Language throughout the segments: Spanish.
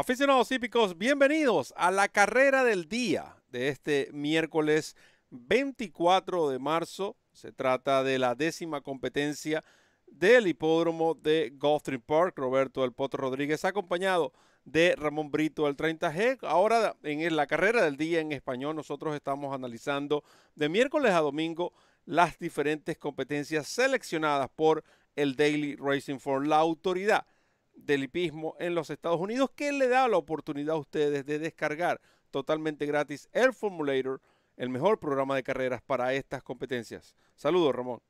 Aficionados hípicos, bienvenidos a la carrera del día de este miércoles 24 de marzo. Se trata de la décima competencia del hipódromo de Gulfstream Park. Roberto El Potro Rodríguez, acompañado de Ramón Brito del 30G. Ahora, en la carrera del día en español, nosotros estamos analizando de miércoles a domingo las diferentes competencias seleccionadas por el Daily Racing Form, la autoridad del hipismo en los Estados Unidos, que le da la oportunidad a ustedes de descargar totalmente gratis Air Formulator, el mejor programa de carreras para estas competencias. Saludos, Ramón.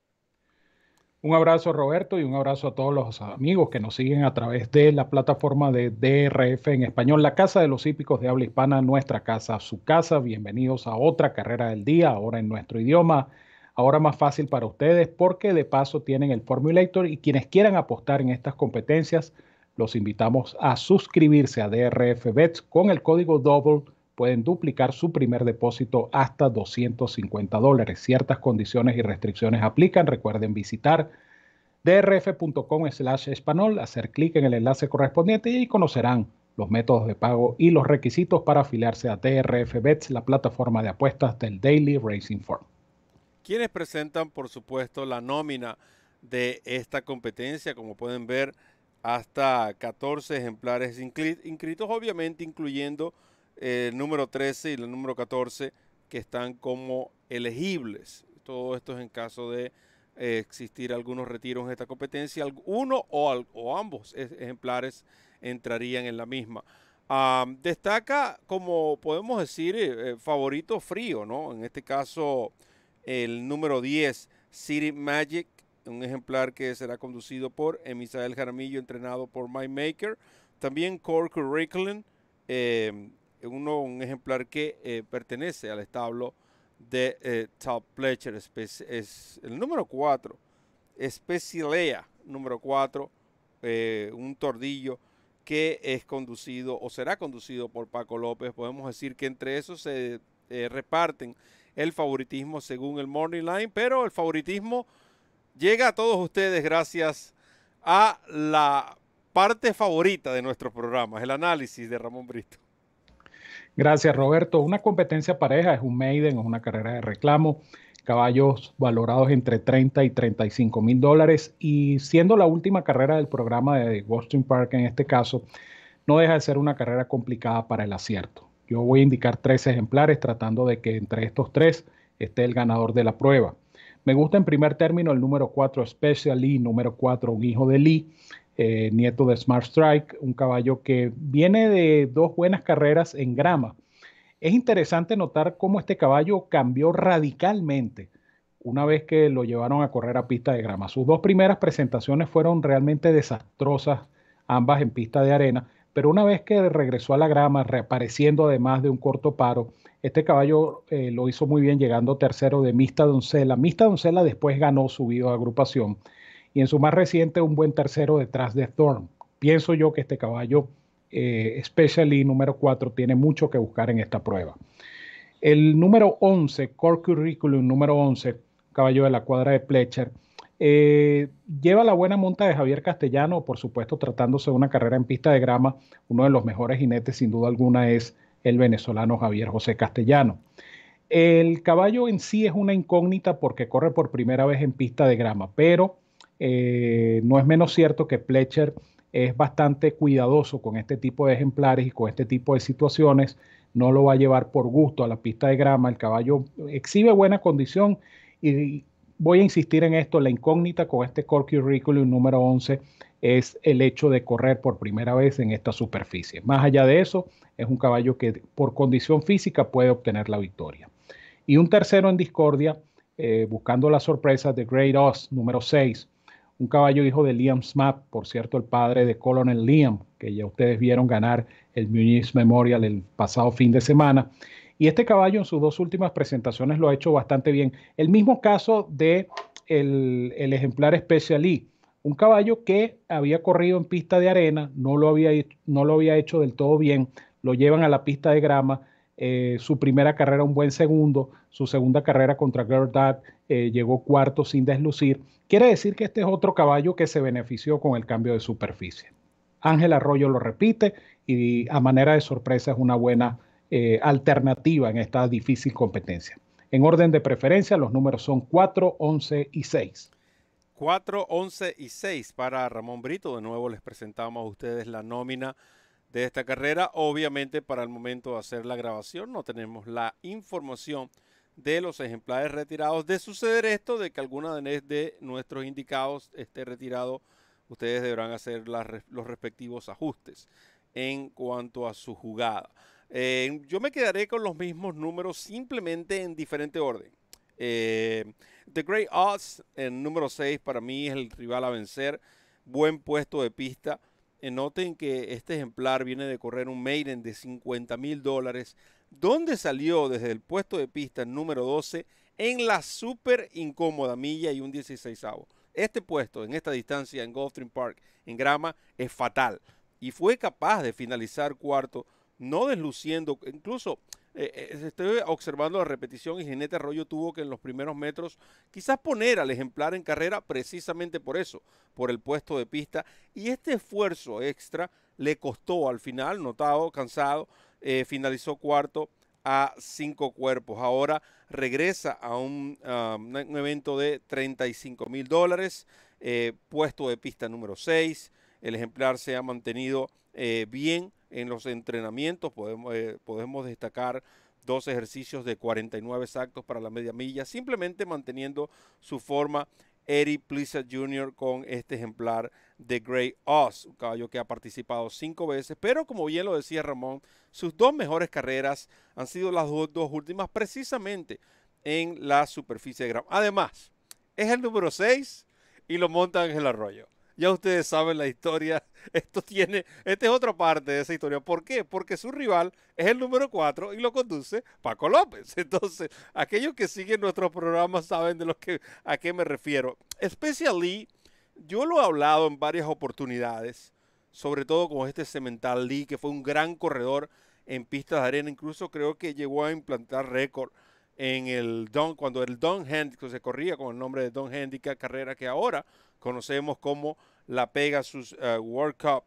Un abrazo Roberto y un abrazo a todos los amigos que nos siguen a través de la plataforma de DRF en español, la Casa de los Hípicos de Habla Hispana, nuestra casa, su casa. Bienvenidos a otra carrera del día, ahora en nuestro idioma, ahora más fácil para ustedes porque de paso tienen el Formulator y quienes quieran apostar en estas competencias los invitamos a suscribirse a DRF Bets con el código DOUBLE. Pueden duplicar su primer depósito hasta 250 dólares. Ciertas condiciones y restricciones aplican. Recuerden visitar drf.com slash español, hacer clic en el enlace correspondiente y conocerán los métodos de pago y los requisitos para afiliarse a DRF Bets, la plataforma de apuestas del Daily Racing Form. Quienes presentan, por supuesto, la nómina de esta competencia, como pueden ver, hasta 14 ejemplares inscritos, obviamente incluyendo eh, el número 13 y el número 14 que están como elegibles. Todo esto es en caso de eh, existir algunos retiros en esta competencia. Uno o, ambos e-, ejemplares entrarían en la misma. destaca, como podemos decir, eh, favorito frío, ¿no? En este caso, el número 10, City Magic, un ejemplar que será conducido por Emisael Jaramillo, entrenado por My Maker. También Core Ricklin, eh, un ejemplar que eh, pertenece al establo de eh, Top Pletcher, es, el número 4, Specialea número 4, un tordillo que es conducido o será conducido por Paco López. Podemos decir que entre esos se reparten el favoritismo según el Morning Line, pero el favoritismo llega a todos ustedes gracias a la parte favorita de nuestro programa, el análisis de Ramón Brito. Gracias, Roberto. Una competencia pareja es un maiden, es una carrera de reclamo, caballos valorados entre 30 y 35 mil dólares y siendo la última carrera del programa de Boston Park en este caso, no deja de ser una carrera complicada para el acierto. Yo voy a indicar tres ejemplares tratando de que entre estos tres esté el ganador de la prueba. Me gusta en primer término el número 4 Special Lee, número 4 un hijo de Lee, eh, nieto de Smart Strike, un caballo que viene de dos buenas carreras en grama. Es interesante notar cómo este caballo cambió radicalmente una vez que lo llevaron a correr a pista de grama. Sus dos primeras presentaciones fueron realmente desastrosas, ambas en pista de arena, pero una vez que regresó a la grama, reapareciendo además de un corto paro, este caballo eh, lo hizo muy bien llegando tercero de Mista Doncella. Mista Doncella después ganó subido de agrupación y en su más reciente un buen tercero detrás de Thorn. Pienso yo que este caballo, eh, e número 4, tiene mucho que buscar en esta prueba. El número 11, Core Curriculum número 11, caballo de la cuadra de Pletcher, eh, lleva la buena monta de Javier Castellano, por supuesto, tratándose de una carrera en pista de grama. Uno de los mejores jinetes, sin duda alguna, es el venezolano Javier José Castellano. El caballo en sí es una incógnita porque corre por primera vez en pista de grama, pero eh, no es menos cierto que Pletcher es bastante cuidadoso con este tipo de ejemplares y con este tipo de situaciones. No lo va a llevar por gusto a la pista de grama. El caballo exhibe buena condición y voy a insistir en esto, la incógnita con este core curriculum número 11 es el hecho de correr por primera vez en esta superficie. Más allá de eso, es un caballo que por condición física puede obtener la victoria. Y un tercero en discordia, eh, buscando la sorpresa, de Great Oz, número 6, un caballo hijo de Liam Smap, por cierto, el padre de Colonel Liam, que ya ustedes vieron ganar el Munich Memorial el pasado fin de semana, y este caballo en sus dos últimas presentaciones lo ha hecho bastante bien. El mismo caso de el, ejemplar Special E, un caballo que había corrido en pista de arena, no lo había, no lo había hecho del todo bien, lo llevan a la pista de grama, eh, su primera carrera un buen segundo, su segunda carrera contra Girl eh, llegó cuarto sin deslucir. Quiere decir que este es otro caballo que se benefició con el cambio de superficie. Ángel Arroyo lo repite y a manera de sorpresa es una buena eh, alternativa en esta difícil competencia. En orden de preferencia, los números son 4, 11 y 6. 4, 11 y 6 para Ramón Brito. De nuevo les presentamos a ustedes la nómina de esta carrera. Obviamente para el momento de hacer la grabación no tenemos la información de los ejemplares retirados. De suceder esto, de que alguna de nuestros indicados esté retirado, ustedes deberán hacer los respectivos ajustes en cuanto a su jugada. Eh, yo me quedaré con los mismos números, simplemente en diferente orden. Eh, The Great Odds en número 6 para mí es el rival a vencer. Buen puesto de pista. Eh, noten que este ejemplar viene de correr un maiden de 50 mil dólares, donde salió desde el puesto de pista número 12 en la súper incómoda milla y un 16 avo. Este puesto en esta distancia en Gulfstream Park en grama es fatal y fue capaz de finalizar cuarto no desluciendo, incluso eh, eh, estoy observando la repetición y Jinete Arroyo tuvo que en los primeros metros quizás poner al ejemplar en carrera precisamente por eso, por el puesto de pista. Y este esfuerzo extra le costó al final, notado, cansado, eh, finalizó cuarto a cinco cuerpos. Ahora regresa a un, evento de 35 mil dólares, puesto de pista número 6. El ejemplar se ha mantenido bien en los entrenamientos eh, podemos, destacar dos ejercicios de 49 exactos para la media milla, simplemente manteniendo su forma Eric Plissett Jr. con este ejemplar de Grey Oz, un caballo que ha participado cinco veces, pero como bien lo decía Ramón, sus dos mejores carreras han sido las dos, últimas precisamente en la superficie de grama. Además, es el número 6 y lo monta el Arroyo. Ya ustedes saben la historia. Esto tiene, esta es otra parte de esa historia. ¿Por qué? Porque su rival es el número 4 y lo conduce Paco López. Entonces, aquellos que siguen nuestro programa saben de lo que a qué me refiero. Lee, yo lo he hablado en varias oportunidades, sobre todo con este Cemental Lee, que fue un gran corredor en pistas de arena. Incluso creo que llegó a implantar récord en el Don, cuando el Don Handicap se corría con el nombre de Don Handicap, carrera que ahora conocemos como la Pegasus eh, World Cup.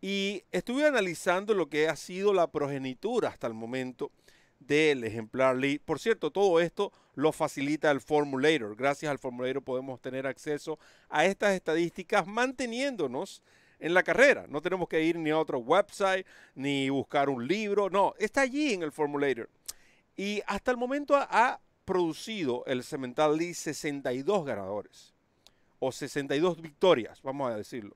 Y estuve analizando lo que ha sido la progenitura hasta el momento del ejemplar Lee. Por cierto, todo esto lo facilita el Formulator. Gracias al Formulator podemos tener acceso a estas estadísticas manteniéndonos en la carrera. No tenemos que ir ni a otro website, ni buscar un libro. No, está allí en el Formulator. Y hasta el momento ha, producido el Cemental Lee 62 ganadores o 62 victorias, vamos a decirlo.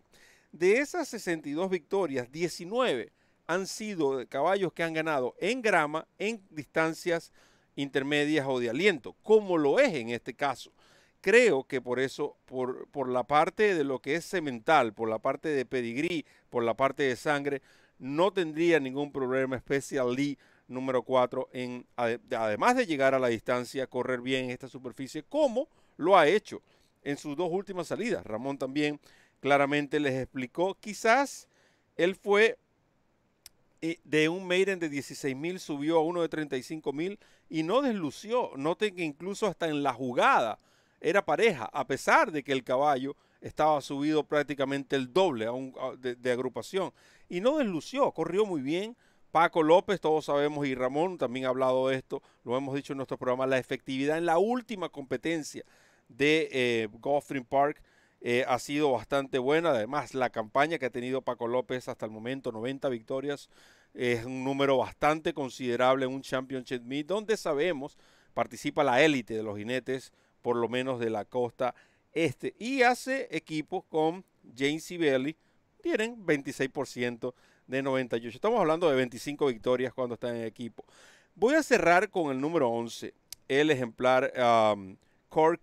De esas 62 victorias, 19 han sido de caballos que han ganado en grama, en distancias intermedias o de aliento, como lo es en este caso. Creo que por eso, por, la parte de lo que es cemental, por la parte de pedigrí, por la parte de sangre, no tendría ningún problema especial. Lee Número 4, en, además de llegar a la distancia, correr bien en esta superficie, como lo ha hecho en sus dos últimas salidas. Ramón también claramente les explicó, quizás él fue eh, de un Maiden de 16.000, subió a uno de 35.000 y no deslució. Noten que incluso hasta en la jugada era pareja, a pesar de que el caballo estaba subido prácticamente el doble de, agrupación. Y no deslució, corrió muy bien, Paco López, todos sabemos, y Ramón también ha hablado de esto, lo hemos dicho en nuestro programa, la efectividad en la última competencia de eh, Park eh, ha sido bastante buena. Además, la campaña que ha tenido Paco López hasta el momento, 90 victorias, es un número bastante considerable en un Championship Meet, donde sabemos participa la élite de los jinetes, por lo menos de la costa este, y hace equipo con James Sibeli tienen 26% de 98. Estamos hablando de 25 victorias cuando están en equipo. Voy a cerrar con el número 11, el ejemplar um, Core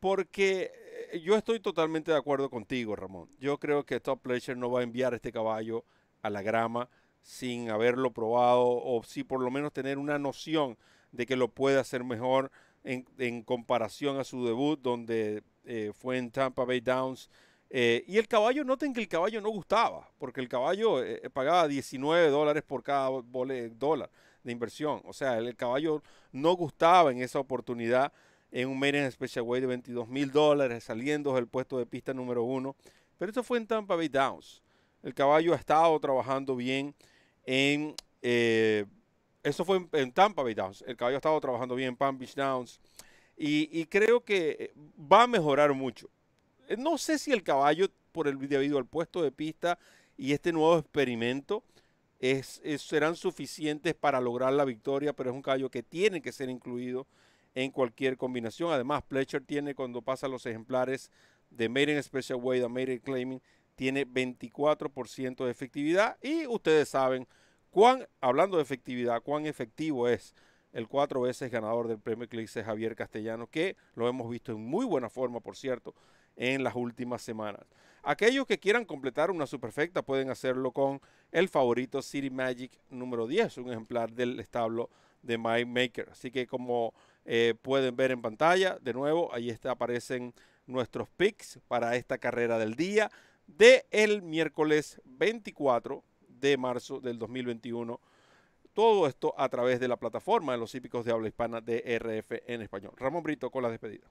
porque eh, yo estoy totalmente de acuerdo contigo, Ramón. Yo creo que Top Pleasure no va a enviar este caballo a la grama sin haberlo probado o si por lo menos tener una noción de que lo puede hacer mejor en, en comparación a su debut, donde eh, fue en Tampa Bay Downs eh, y el caballo, noten que el caballo no gustaba, porque el caballo eh, eh, pagaba 19 dólares por cada dólar de inversión. O sea, el, caballo no gustaba en esa oportunidad en un special way de 22 mil dólares, saliendo del puesto de pista número uno. Pero eso fue en Tampa Bay Downs. El caballo ha estado trabajando bien en... eso fue en, Tampa Bay Downs. El caballo ha estado trabajando bien en Palm Beach Downs. y creo que va a mejorar mucho eh, no sé si el caballo, por el debido al puesto de pista y este nuevo experimento, es, serán suficientes para lograr la victoria, pero es un caballo que tiene que ser incluido en cualquier combinación. Además, Pletcher tiene, cuando pasa los ejemplares de Made in Special Way, de Made Claiming, tiene 24% de efectividad. Y ustedes saben, cuán, hablando de efectividad, cuán efectivo es el cuatro veces ganador del premio Eclipse Javier Castellano, que lo hemos visto en muy buena forma, por cierto, en las últimas semanas. Aquellos que quieran completar una superfecta pueden hacerlo con el favorito City Magic número 10, un ejemplar del establo de My Maker. Así que como eh, pueden ver en pantalla, de nuevo, ahí aparecen nuestros picks para esta carrera del día de el miércoles 24 de marzo del 2021. Todo esto a través de la plataforma de los hípicos de habla hispana de RF en español. Ramón Brito con la despedida.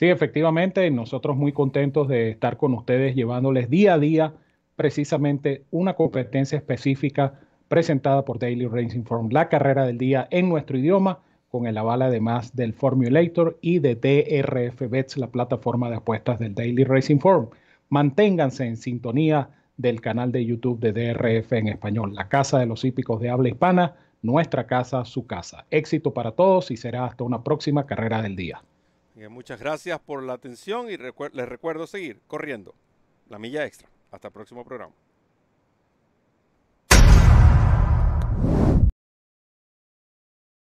Sí, efectivamente, nosotros muy contentos de estar con ustedes llevándoles día a día precisamente una competencia específica presentada por Daily Racing Form, la carrera del día en nuestro idioma, con el aval además del Formulator y de DRF Bets, la plataforma de apuestas del Daily Racing Form. Manténganse en sintonía del canal de YouTube de DRF en español, la casa de los hípicos de habla hispana, nuestra casa, su casa. Éxito para todos y será hasta una próxima carrera del día muchas gracias por la atención y les recuerdo seguir corriendo la milla extra. Hasta el próximo programa.